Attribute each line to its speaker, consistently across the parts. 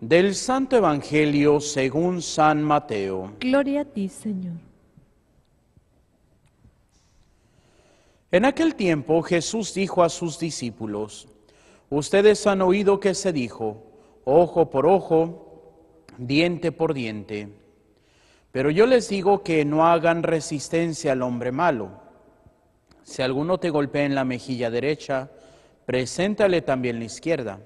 Speaker 1: Del Santo Evangelio según San Mateo. Gloria a ti, Señor. En aquel tiempo Jesús dijo a sus discípulos, ustedes han oído que se dijo, ojo por ojo, diente por diente. Pero yo les digo que no hagan resistencia al hombre malo. Si alguno te golpea en la mejilla derecha, preséntale también la izquierda.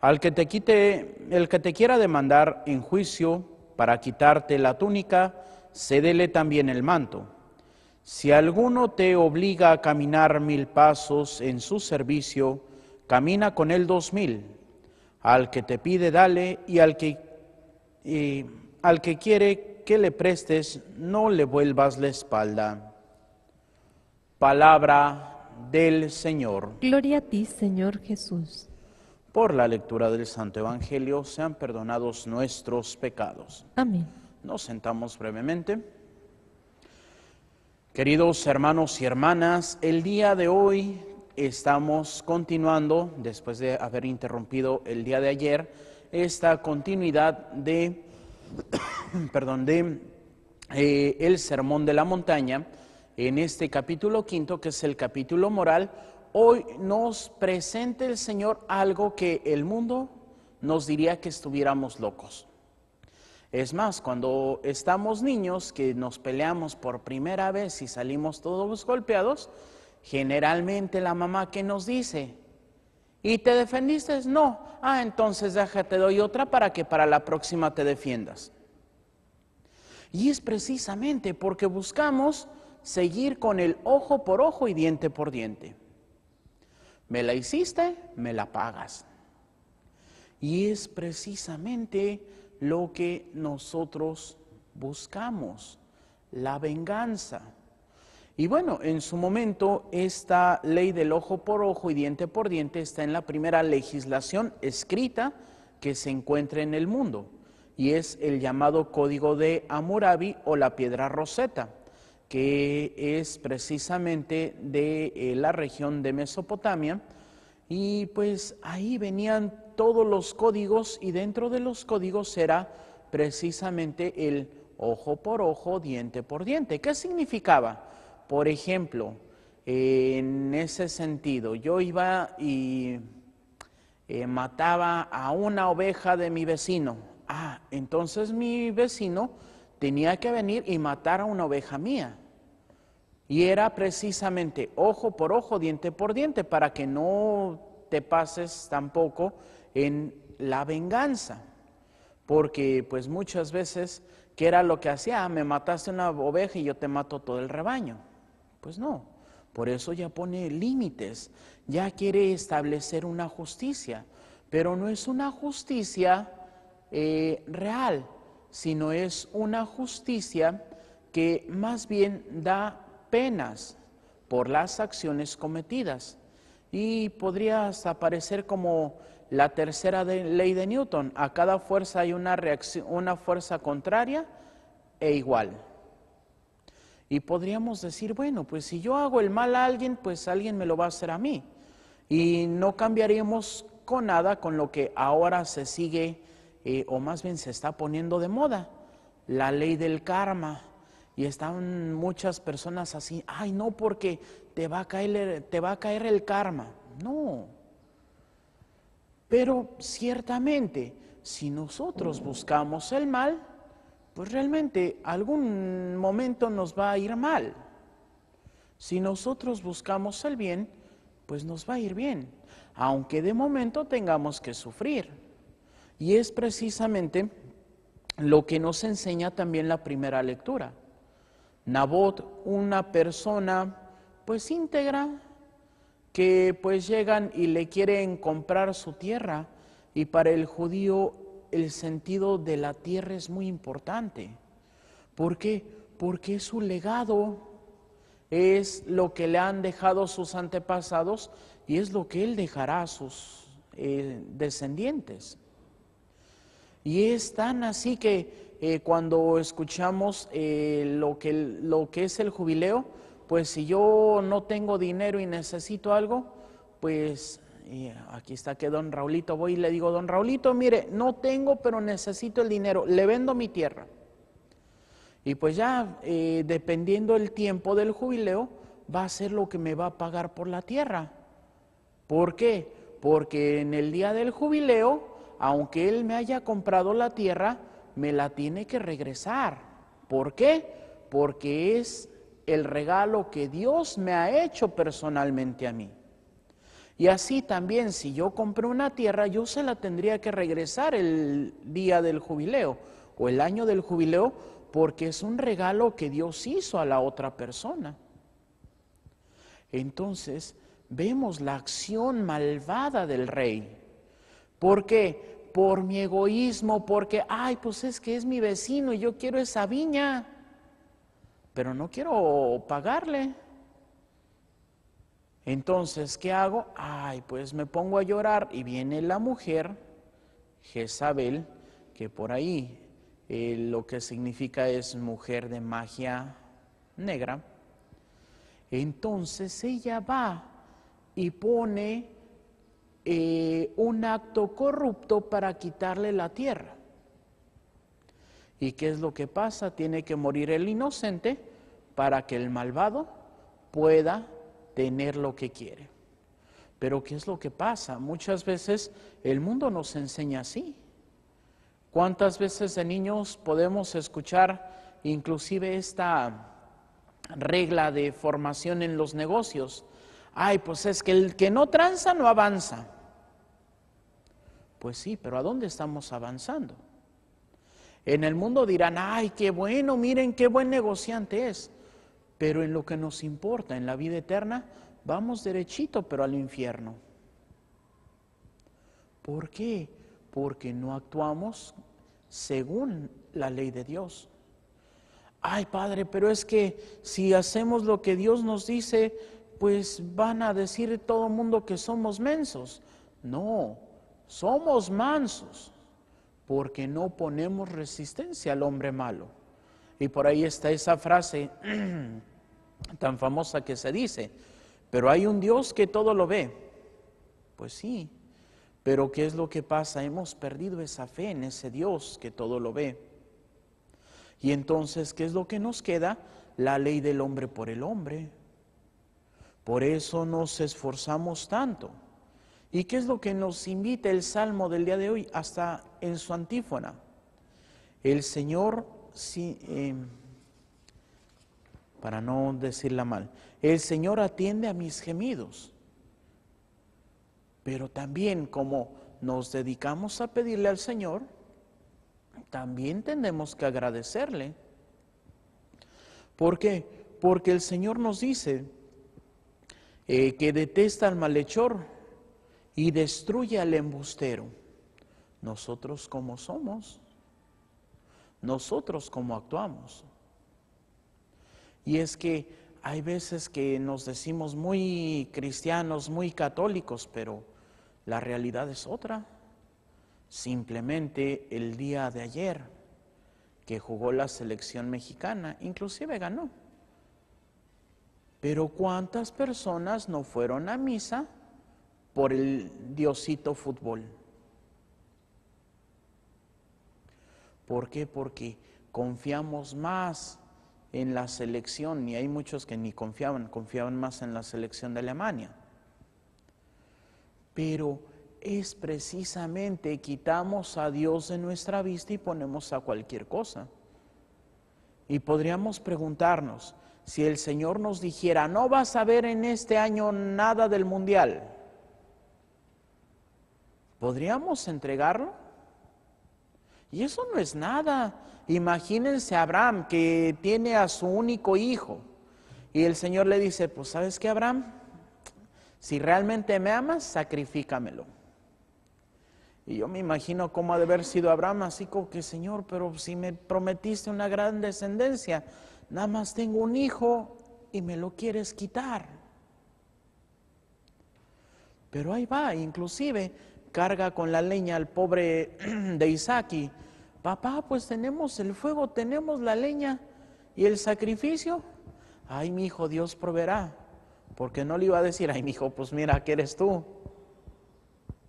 Speaker 1: Al que te quite, el que te quiera demandar en juicio para quitarte la túnica, cédele también el manto. Si alguno te obliga a caminar mil pasos en su servicio, camina con él dos mil. Al que te pide, dale, y al que, y, al que quiere que le prestes, no le vuelvas la espalda. Palabra del Señor. Gloria a ti, Señor Jesús. Por la lectura del Santo Evangelio sean perdonados nuestros pecados. Amén. Nos sentamos brevemente. Queridos hermanos y hermanas, el día de hoy estamos continuando, después de haber interrumpido el día de ayer, esta continuidad de, perdón, de eh, el Sermón de la Montaña en este capítulo quinto, que es el capítulo moral, hoy nos presente el Señor algo que el mundo nos diría que estuviéramos locos. Es más, cuando estamos niños que nos peleamos por primera vez y salimos todos golpeados, generalmente la mamá que nos dice, ¿y te defendiste? No, ah, entonces déjate, doy otra para que para la próxima te defiendas. Y es precisamente porque buscamos seguir con el ojo por ojo y diente por diente. Me la hiciste, me la pagas. Y es precisamente lo que nosotros buscamos, la venganza. Y bueno, en su momento esta ley del ojo por ojo y diente por diente está en la primera legislación escrita que se encuentra en el mundo y es el llamado Código de Amurabi o la Piedra Roseta que es precisamente de eh, la región de Mesopotamia. Y pues ahí venían todos los códigos y dentro de los códigos era precisamente el ojo por ojo, diente por diente. ¿Qué significaba? Por ejemplo, en ese sentido, yo iba y eh, mataba a una oveja de mi vecino. Ah, entonces mi vecino tenía que venir y matar a una oveja mía. Y era precisamente ojo por ojo, diente por diente, para que no te pases tampoco en la venganza. Porque pues muchas veces, ¿qué era lo que hacía? Ah, me mataste una oveja y yo te mato todo el rebaño. Pues no, por eso ya pone límites, ya quiere establecer una justicia, pero no es una justicia eh, real, sino es una justicia que más bien da penas por las acciones cometidas. Y podría aparecer como la tercera ley de Newton, a cada fuerza hay una, una fuerza contraria e igual. Y podríamos decir, bueno, pues si yo hago el mal a alguien, pues alguien me lo va a hacer a mí. Y no cambiaríamos con nada con lo que ahora se sigue eh, o más bien se está poniendo de moda, la ley del karma. Y están muchas personas así, ay no, porque te va a caer, te va a caer el karma. No. Pero ciertamente, si nosotros buscamos el mal, pues realmente algún momento nos va a ir mal. Si nosotros buscamos el bien, pues nos va a ir bien, aunque de momento tengamos que sufrir. Y es precisamente lo que nos enseña también la primera lectura. Nabot, una persona pues íntegra, que pues llegan y le quieren comprar su tierra y para el judío el sentido de la tierra es muy importante. ¿Por qué? Porque su legado, es lo que le han dejado sus antepasados y es lo que él dejará a sus eh, descendientes. Y es tan así que eh, cuando escuchamos eh, lo, que, lo que es el jubileo, pues si yo no tengo dinero y necesito algo, pues eh, aquí está que don Raulito, voy y le digo, don Raulito, mire, no tengo, pero necesito el dinero, le vendo mi tierra. Y pues ya, dependiendo el tiempo del jubileo, va a ser lo que me va a pagar por la tierra. ¿Por qué? Porque en el día del jubileo aunque él me haya comprado la tierra, me la tiene que regresar. ¿Por qué? Porque es el regalo que Dios me ha hecho personalmente a mí. Y así también, si yo compré una tierra, yo se la tendría que regresar el día del jubileo o el año del jubileo, porque es un regalo que Dios hizo a la otra persona. Entonces, vemos la acción malvada del rey. ¿Por qué? Por mi egoísmo, porque, ay, pues es que es mi vecino y yo quiero esa viña, pero no quiero pagarle. Entonces, ¿qué hago? Ay, pues me pongo a llorar y viene la mujer, Jezabel, que por ahí eh, lo que significa es mujer de magia negra. Entonces ella va y pone eh, un acto corrupto para quitarle la tierra. ¿Y qué es lo que pasa? Tiene que morir el inocente para que el malvado pueda tener lo que quiere. Pero ¿qué es lo que pasa? Muchas veces el mundo nos enseña así. ¿Cuántas veces de niños podemos escuchar inclusive esta regla de formación en los negocios? Ay, pues es que el que no tranza no avanza. Pues sí, pero ¿a dónde estamos avanzando? En el mundo dirán, ay, qué bueno, miren qué buen negociante es. Pero en lo que nos importa, en la vida eterna, vamos derechito, pero al infierno. ¿Por qué? Porque no actuamos según la ley de Dios. Ay, Padre, pero es que si hacemos lo que Dios nos dice, pues van a decir todo el mundo que somos mensos. No, somos mansos porque no ponemos resistencia al hombre malo. Y por ahí está esa frase tan famosa que se dice, pero hay un Dios que todo lo ve. Pues sí, pero ¿qué es lo que pasa? Hemos perdido esa fe en ese Dios que todo lo ve. Y entonces, ¿qué es lo que nos queda? La ley del hombre por el hombre. Por eso nos esforzamos tanto ¿Y qué es lo que nos invita el Salmo del día de hoy? Hasta en su antífona. El Señor, em, para no decirla mal, el Señor atiende a mis gemidos. Pero también como nos dedicamos a pedirle al Señor, también tenemos que agradecerle. ¿Por qué? Porque el Señor nos dice eh, que detesta al malhechor y destruye al embustero. Nosotros como somos, nosotros como actuamos. Y es que hay veces que nos decimos muy cristianos, muy católicos, pero la realidad es otra. Simplemente el día de ayer que jugó la selección mexicana, inclusive ganó. Pero ¿cuántas personas no fueron a misa por el diosito fútbol. ¿Por qué? Porque confiamos más en la selección, y hay muchos que ni confiaban, confiaban más en la selección de Alemania. Pero es precisamente quitamos a Dios de nuestra vista y ponemos a cualquier cosa. Y podríamos preguntarnos, si el Señor nos dijera, no vas a ver en este año nada del mundial, ¿Podríamos entregarlo? Y eso no es nada. Imagínense a Abraham que tiene a su único hijo. Y el Señor le dice, pues sabes qué, Abraham, si realmente me amas, sacrifícamelo. Y yo me imagino cómo ha de haber sido Abraham, así como que, Señor, pero si me prometiste una gran descendencia, nada más tengo un hijo y me lo quieres quitar. Pero ahí va, inclusive carga con la leña al pobre de Isaac y, papá, pues tenemos el fuego, tenemos la leña y el sacrificio. Ay, mi hijo, Dios proveerá. Porque no le iba a decir, ay, mi hijo, pues mira, que eres tú.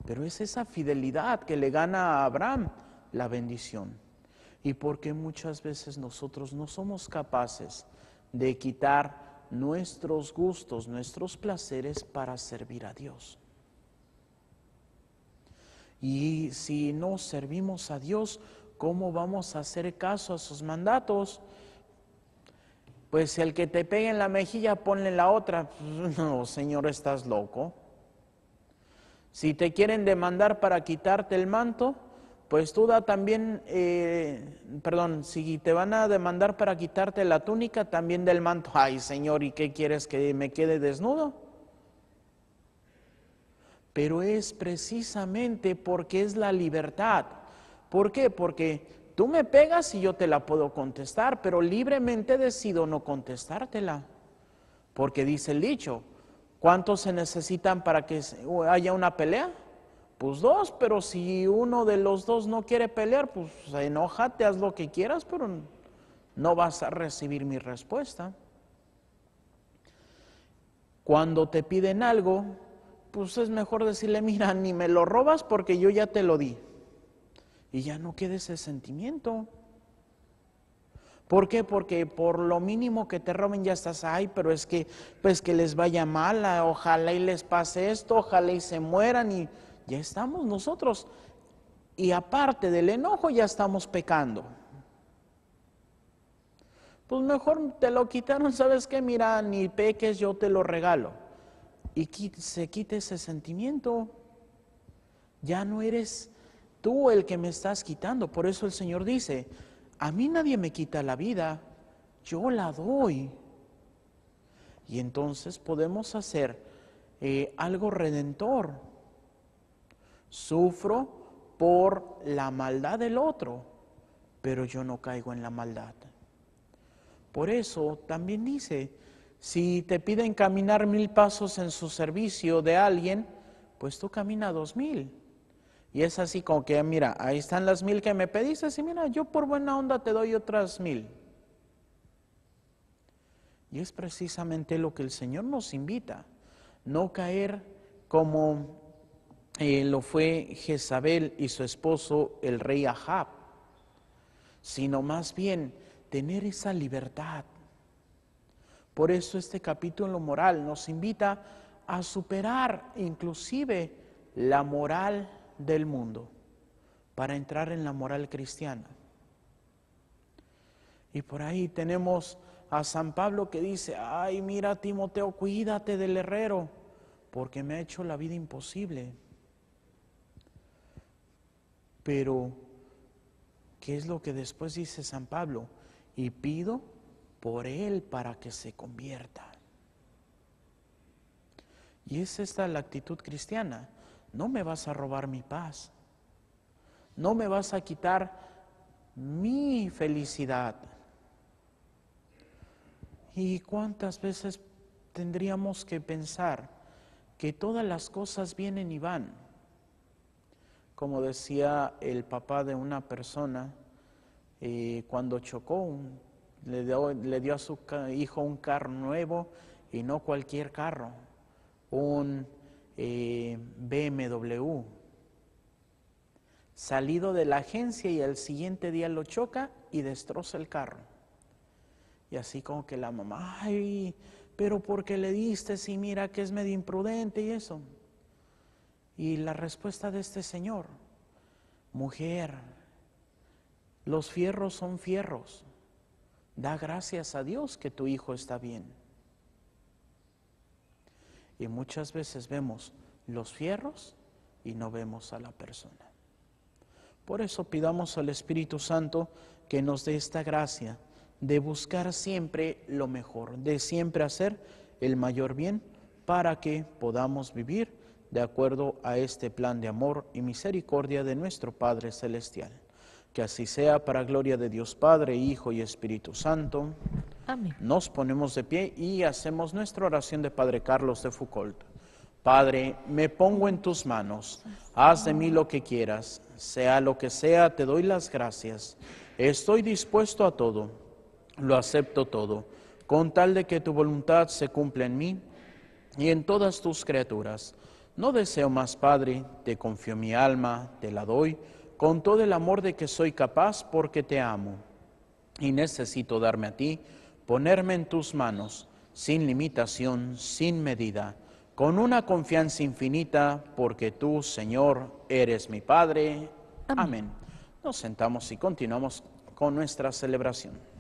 Speaker 1: Pero es esa fidelidad que le gana a Abraham la bendición. Y porque muchas veces nosotros no somos capaces de quitar nuestros gustos, nuestros placeres para servir a Dios. Y si no servimos a Dios, ¿cómo vamos a hacer caso a sus mandatos? Pues el que te pegue en la mejilla, ponle la otra. No, Señor, estás loco. Si te quieren demandar para quitarte el manto, pues tú da también, eh, perdón, si te van a demandar para quitarte la túnica, también del manto. Ay, Señor, ¿y qué quieres que me quede desnudo? pero es precisamente porque es la libertad. ¿Por qué? Porque tú me pegas y yo te la puedo contestar, pero libremente decido no contestártela. Porque dice el dicho, ¿cuántos se necesitan para que haya una pelea? Pues dos, pero si uno de los dos no quiere pelear, pues enójate, haz lo que quieras, pero no vas a recibir mi respuesta. Cuando te piden algo, pues es mejor decirle, mira, ni me lo robas porque yo ya te lo di. Y ya no quede ese sentimiento. ¿Por qué? Porque por lo mínimo que te roben ya estás ahí, pero es que pues que les vaya mal, ah, ojalá y les pase esto, ojalá y se mueran y ya estamos nosotros. Y aparte del enojo ya estamos pecando. Pues mejor te lo quitaron, ¿sabes qué? Mira, ni peques, yo te lo regalo y se quite ese sentimiento. Ya no eres tú el que me estás quitando. Por eso el Señor dice, a mí nadie me quita la vida, yo la doy. Y entonces podemos hacer eh, algo redentor. Sufro por la maldad del otro, pero yo no caigo en la maldad. Por eso también dice, si te piden caminar mil pasos en su servicio de alguien, pues tú camina dos mil. Y es así como que, mira, ahí están las mil que me pediste y mira, yo por buena onda te doy otras mil. Y es precisamente lo que el Señor nos invita, no caer como eh, lo fue Jezabel y su esposo, el rey Ahab, sino más bien tener esa libertad por eso este capítulo moral nos invita a superar inclusive la moral del mundo para entrar en la moral cristiana. Y por ahí tenemos a San Pablo que dice, ay mira Timoteo, cuídate del herrero, porque me ha hecho la vida imposible. Pero, ¿qué es lo que después dice San Pablo? Y pido por él para que se convierta. Y es esta la actitud cristiana. No me vas a robar mi paz. No me vas a quitar mi felicidad. ¿Y cuántas veces tendríamos que pensar que todas las cosas vienen y van? Como decía el papá de una persona eh, cuando chocó un le dio, le dio a su hijo un carro nuevo y no cualquier carro, un eh, BMW. Salido de la agencia y al siguiente día lo choca y destroza el carro. Y así como que la mamá, ay, pero porque le diste si mira que es medio imprudente y eso. Y la respuesta de este señor, mujer, los fierros son fierros. Da gracias a Dios que tu hijo está bien. Y muchas veces vemos los fierros y no vemos a la persona. Por eso pidamos al Espíritu Santo que nos dé esta gracia de buscar siempre lo mejor, de siempre hacer el mayor bien para que podamos vivir de acuerdo a este plan de amor y misericordia de nuestro Padre Celestial. Que así sea para gloria de Dios Padre, Hijo y Espíritu Santo. Nos ponemos de pie y hacemos nuestra oración de Padre Carlos de Foucault. Padre, me pongo en tus manos, haz de mí lo que quieras, sea lo que sea, te doy las gracias. Estoy dispuesto a todo, lo acepto todo, con tal de que tu voluntad se cumpla en mí y en todas tus criaturas. No deseo más, Padre, te confío mi alma, te la doy con todo el amor de que soy capaz porque te amo y necesito darme a ti, ponerme en tus manos, sin limitación, sin medida, con una confianza infinita, porque tú, Señor, eres mi Padre. Amén. Nos sentamos y continuamos con nuestra celebración.